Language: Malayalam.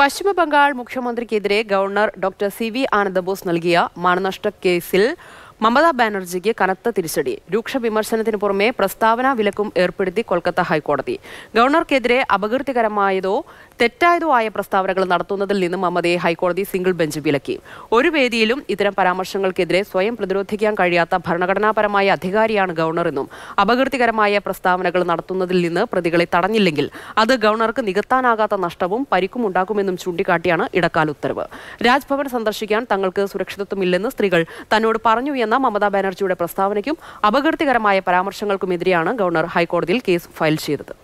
പശ്ചിമബംഗാൾ മുഖ്യമന്ത്രിക്കെതിരെ governor doctor C V Ananda Bose നൽകിയ മാനനഷ്ട കേസിൽ മമതാ ബാനർജിക്ക് കനത്ത തിരിച്ചടി രൂക്ഷ വിമർശനത്തിന് പുറമെ പ്രസ്താവനാ വിലക്കും ഏർപ്പെടുത്തി കൊൽക്കത്ത ഹൈക്കോടതി ഗവർണർക്കെതിരെ അപകീർത്തികരമായതോ തെറ്റായതോ ആയ പ്രസ്താവനകൾ നടത്തുന്നതിൽ നിന്നും മമതയെ ഹൈക്കോടതി സിംഗിൾ ബെഞ്ച് വിലക്കി ഒരു വേദിയിലും ഇത്തരം പരാമർശങ്ങൾക്കെതിരെ സ്വയം പ്രതിരോധിക്കാൻ കഴിയാത്ത ഭരണഘടനാപരമായ അധികാരിയാണ് ഗവർണറെന്നും അപകീർത്തികരമായ പ്രസ്താവനകൾ നടത്തുന്നതിൽ നിന്ന് പ്രതികളെ തടഞ്ഞില്ലെങ്കിൽ അത് ഗവർണർക്ക് നികത്താനാകാത്ത നഷ്ടവും പരിക്കും ഉണ്ടാക്കുമെന്നും ചൂണ്ടിക്കാട്ടിയാണ് ഇടക്കാല ഉത്തരവ് രാജ്ഭവൻ സന്ദർശിക്കാൻ തങ്ങൾക്ക് സുരക്ഷിതത്വമില്ലെന്ന് സ്ത്രീകൾ തന്നോട് പറഞ്ഞു എന്ന മമതാ ബാനർജിയുടെ പ്രസ്താവനയ്ക്കും അപകീർത്തികരമായ പരാമർശങ്ങൾക്കുമെതിരെയാണ് ഗവർണർ ഹൈക്കോടതിയിൽ കേസ് ഫയൽ ചെയ്തത്